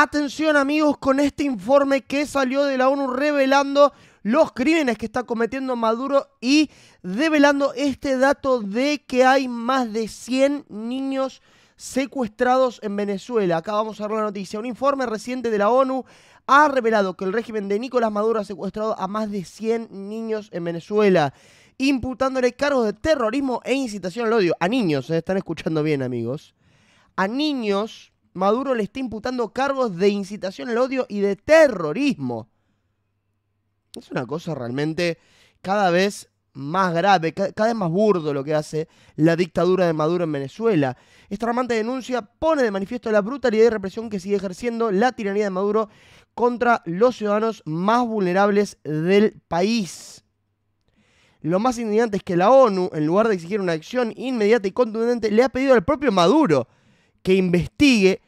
Atención amigos con este informe que salió de la ONU revelando los crímenes que está cometiendo Maduro y develando este dato de que hay más de 100 niños secuestrados en Venezuela. Acá vamos a ver la noticia. Un informe reciente de la ONU ha revelado que el régimen de Nicolás Maduro ha secuestrado a más de 100 niños en Venezuela, imputándole cargos de terrorismo e incitación al odio. A niños, Se ¿Eh? están escuchando bien amigos. A niños Maduro le está imputando cargos de incitación al odio y de terrorismo. Es una cosa realmente cada vez más grave, cada vez más burdo lo que hace la dictadura de Maduro en Venezuela. Esta armante denuncia pone de manifiesto la brutalidad y represión que sigue ejerciendo la tiranía de Maduro contra los ciudadanos más vulnerables del país. Lo más indignante es que la ONU, en lugar de exigir una acción inmediata y contundente, le ha pedido al propio Maduro que investigue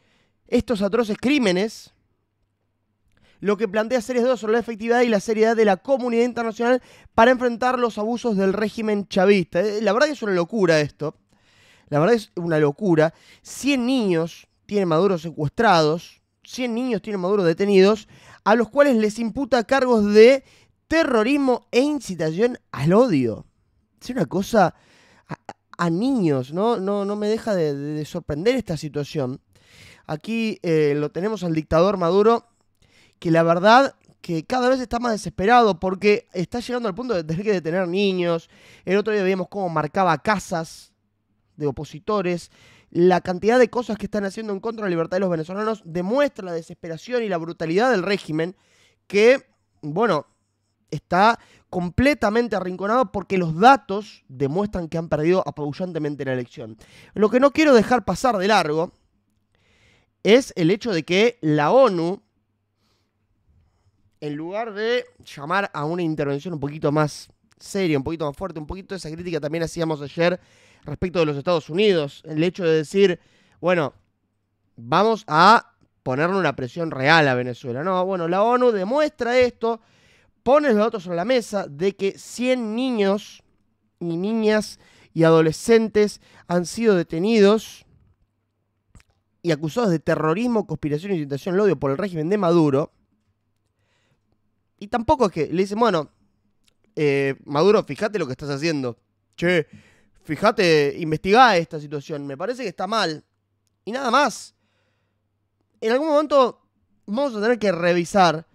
estos atroces crímenes, lo que plantea Series dos sobre la efectividad y la seriedad de la comunidad internacional para enfrentar los abusos del régimen chavista. Eh, la verdad que es una locura esto. La verdad es una locura. 100 niños tiene Maduro secuestrados, 100 niños tiene Maduro detenidos, a los cuales les imputa cargos de terrorismo e incitación al odio. Es una cosa a, niños, ¿no? No, no me deja de sorprender esta situación. Aquí eh, lo tenemos al dictador Maduro, que la verdad que cada vez está más desesperado porque está llegando al punto de tener que detener niños. El otro día vimos cómo marcaba casas de opositores. La cantidad de cosas que están haciendo en contra de la libertad de los venezolanos demuestra la desesperación y la brutalidad del régimen que, bueno, está completamente arrinconado porque los datos demuestran que han perdido apabullantemente la elección. Lo que no quiero dejar pasar de largo es el hecho de que la ONU, en lugar de llamar a una intervención un poquito más seria, un poquito más fuerte, un poquito esa crítica también hacíamos ayer respecto de los Estados Unidos, el hecho de decir, bueno, vamos a ponerle una presión real a Venezuela. No, bueno, la ONU demuestra esto, pone los datos sobre la mesa de que 100 niños y niñas y adolescentes han sido detenidos y acusados de terrorismo, conspiración y incitación al odio por el régimen de Maduro. Y tampoco es que le dicen, bueno, eh, Maduro, fíjate lo que estás haciendo. Che, fíjate, investigá esta situación. Me parece que está mal. Y nada más. En algún momento vamos a tener que revisar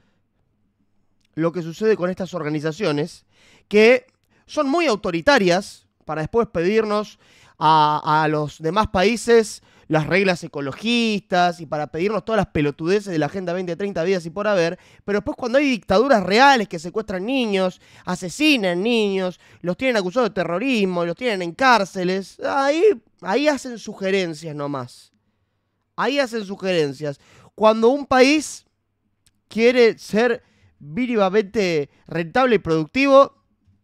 lo que sucede con estas organizaciones que son muy autoritarias para después pedirnos a los demás países las reglas ecologistas y para pedirnos todas las pelotudeces de la Agenda 2030 vidas y por haber, pero después cuando hay dictaduras reales que secuestran niños, asesinan niños, los tienen acusados de terrorismo, los tienen en cárceles, ahí, ahí hacen sugerencias nomás. Ahí hacen sugerencias. Cuando un país quiere ser vivamente rentable y productivo,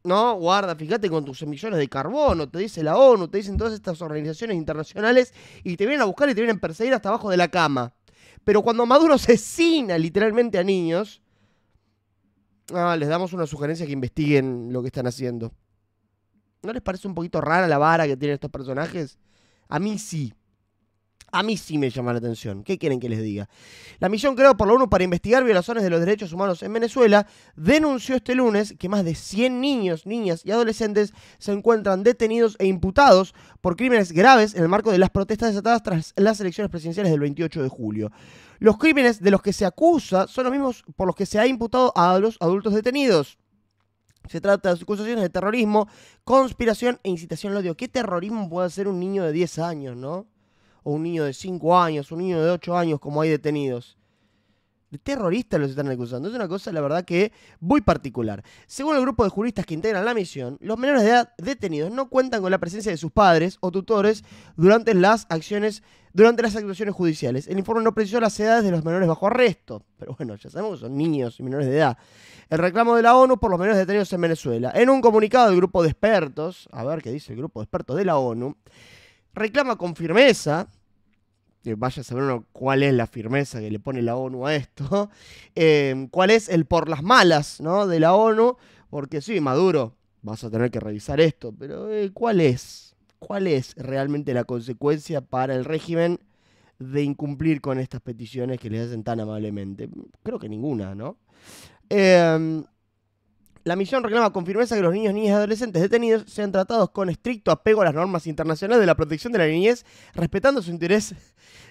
¿no? Guarda, fíjate con tus emisiones de carbono, te dice la ONU, te dicen todas estas organizaciones internacionales y te vienen a buscar y te vienen a perseguir hasta abajo de la cama. Pero cuando Maduro asesina literalmente a niños, ah, les damos una sugerencia que investiguen lo que están haciendo. ¿No les parece un poquito rara la vara que tienen estos personajes? A mí sí. A mí sí me llama la atención. ¿Qué quieren que les diga? La misión creada por la ONU para investigar violaciones de los derechos humanos en Venezuela denunció este lunes que más de 100 niños, niñas y adolescentes se encuentran detenidos e imputados por crímenes graves en el marco de las protestas desatadas tras las elecciones presidenciales del 28 de julio. Los crímenes de los que se acusa son los mismos por los que se ha imputado a los adultos detenidos. Se trata de acusaciones de terrorismo, conspiración e incitación al odio. ¿Qué terrorismo puede hacer un niño de 10 años, no? o un niño de 5 años, un niño de 8 años, como hay detenidos. De terroristas los están acusando. Es una cosa, la verdad, que muy particular. Según el grupo de juristas que integran la misión, los menores de edad detenidos no cuentan con la presencia de sus padres o tutores durante las acciones, durante las actuaciones judiciales. El informe no precisó las edades de los menores bajo arresto, pero bueno, ya sabemos que son niños y menores de edad. El reclamo de la ONU por los menores detenidos en Venezuela. En un comunicado del grupo de expertos, a ver qué dice el grupo de expertos de la ONU, reclama con firmeza vaya a saber uno cuál es la firmeza que le pone la ONU a esto, em, cuál es el por las malas ¿no? de la ONU, porque sí, Maduro, vas a tener que revisar esto, pero eh, ¿cuál es? ¿Cuál es realmente la consecuencia para el régimen de incumplir con estas peticiones que le hacen tan amablemente? Creo que ninguna, ¿no? Eh, la misión reclama con firmeza que los niños, niñas y adolescentes detenidos sean tratados con estricto apego a las normas internacionales de la protección de la niñez, respetando su interés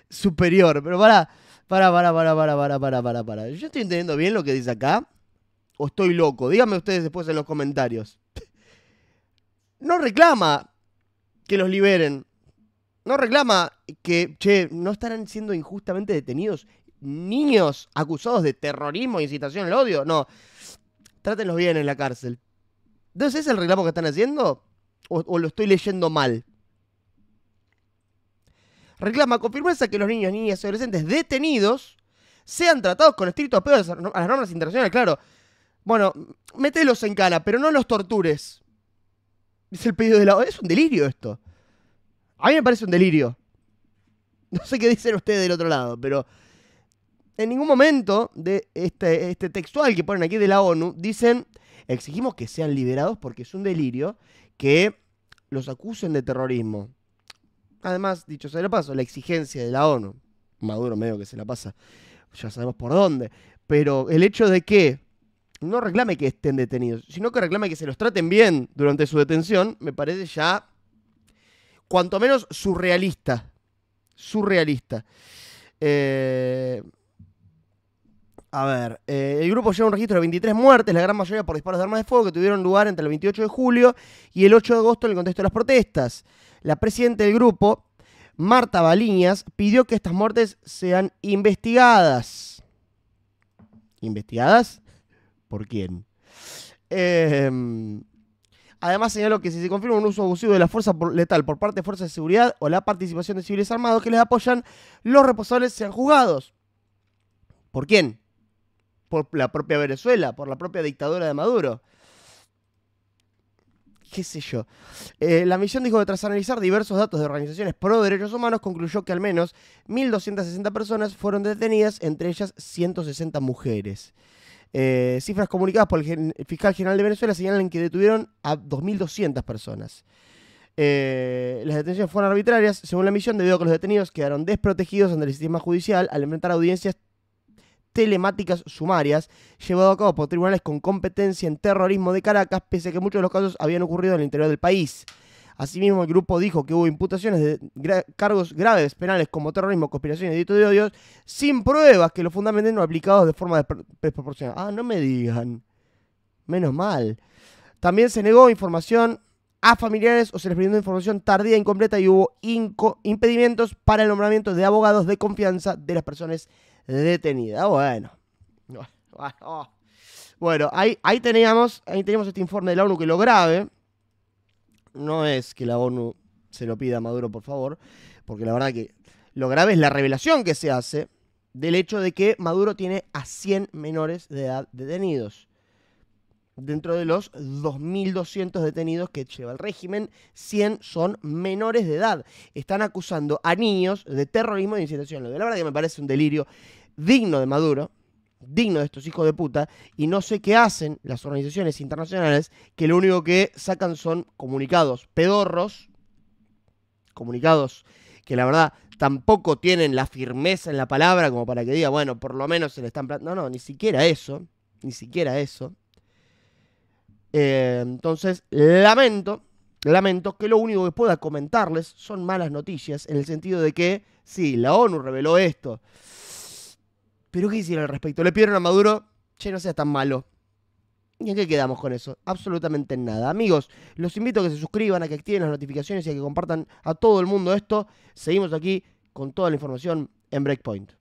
superior. Pero para, para, para, para, para, para, para, para, para. ¿Yo estoy entendiendo bien lo que dice acá? ¿O estoy loco? Díganme ustedes después en los comentarios. No reclama que los liberen. No reclama que, che, no estarán siendo injustamente detenidos niños acusados de terrorismo e incitación al odio. No, Trátenlos bien en la cárcel. Entonces, ¿es el reclamo que están haciendo? ¿O, lo estoy leyendo mal? Reclama con firmeza que los niños, niñas y adolescentes detenidos sean tratados con estricto apego a las normas internacionales, claro. Bueno, mételos en cara, pero no los tortures. Es el pedido de la Es un delirio esto. A mí me parece un delirio. No sé qué dicen ustedes del otro lado, pero en ningún momento de este, este, textual que ponen aquí de la ONU dicen, exigimos que sean liberados porque es un delirio que los acusen de terrorismo. Además, dicho sea de paso, la exigencia de la ONU, Maduro medio que se la pasa, ya sabemos por dónde, pero el hecho de que no reclame que estén detenidos, sino que reclame que se los traten bien durante su detención, me parece ya cuanto menos surrealista. Surrealista. Eh, a ver, eh, el grupo lleva un registro de 23 muertes, la gran mayoría por disparos de armas de fuego, que tuvieron lugar entre el 28 de julio y el 8 de agosto en el contexto de las protestas. La presidenta del grupo, Marta Baliñas, pidió que estas muertes sean investigadas. ¿Investigadas? ¿Por quién? Em, además señaló que si se confirma un uso abusivo de la fuerza letal por parte de fuerzas de seguridad o la participación de civiles armados que les apoyan, los responsables sean juzgados. ¿Por quién? por la propia Venezuela, por la propia dictadura de Maduro. Qué sé yo. Eh, la misión dijo que tras analizar diversos datos de organizaciones pro derechos humanos, concluyó que al menos 1.260 personas fueron detenidas, entre ellas 160 mujeres. Eh, cifras comunicadas por el, fiscal general de Venezuela señalan que detuvieron a 2.200 personas. Eh, las detenciones fueron arbitrarias, según la misión, debido a que los detenidos quedaron desprotegidos ante el sistema judicial al enfrentar audiencias telemáticas sumarias llevado a cabo por tribunales con competencia en terrorismo de Caracas, pese a que muchos de los casos habían ocurrido en el interior del país. Asimismo, el grupo dijo que hubo imputaciones de cargos graves penales como terrorismo, conspiración y delito de odios, sin pruebas que lo fundamenten o aplicados de forma desproporcionada. Ah, no me digan. Menos mal. También se negó información a familiares o se les brindó información tardía, e incompleta y hubo impedimentos para el nombramiento de abogados de confianza de las personas detenida. Bueno. Bueno, ahí, ahí, teníamos, ahí teníamos este informe de la ONU que lo grave. No es que la ONU se lo pida a Maduro, por favor, porque la verdad que lo grave es la revelación que se hace del hecho de que Maduro tiene a 100 menores de edad detenidos. Dentro de los 2.200 detenidos que lleva el régimen, 100 son menores de edad. Están acusando a niños de terrorismo e incitación. La verdad que me parece un delirio digno de Maduro, digno de estos hijos de puta, y no sé qué hacen las organizaciones internacionales que lo único que sacan son comunicados pedorros, comunicados que la verdad tampoco tienen la firmeza en la palabra como para que diga, bueno, por lo menos se le están... No, no, ni siquiera eso, ni siquiera eso. Eh, entonces, lamento, lamento que lo único que pueda comentarles son malas noticias, en el sentido de que, sí, la ONU reveló esto. Pero ¿qué hicieron al respecto? Le pidieron a Maduro, che, no sea tan malo. ¿Y en qué quedamos con eso? Absolutamente nada. Amigos, los invito a que se suscriban, a que activen las notificaciones y a que compartan a todo el mundo esto. Seguimos aquí con toda la información en Breakpoint.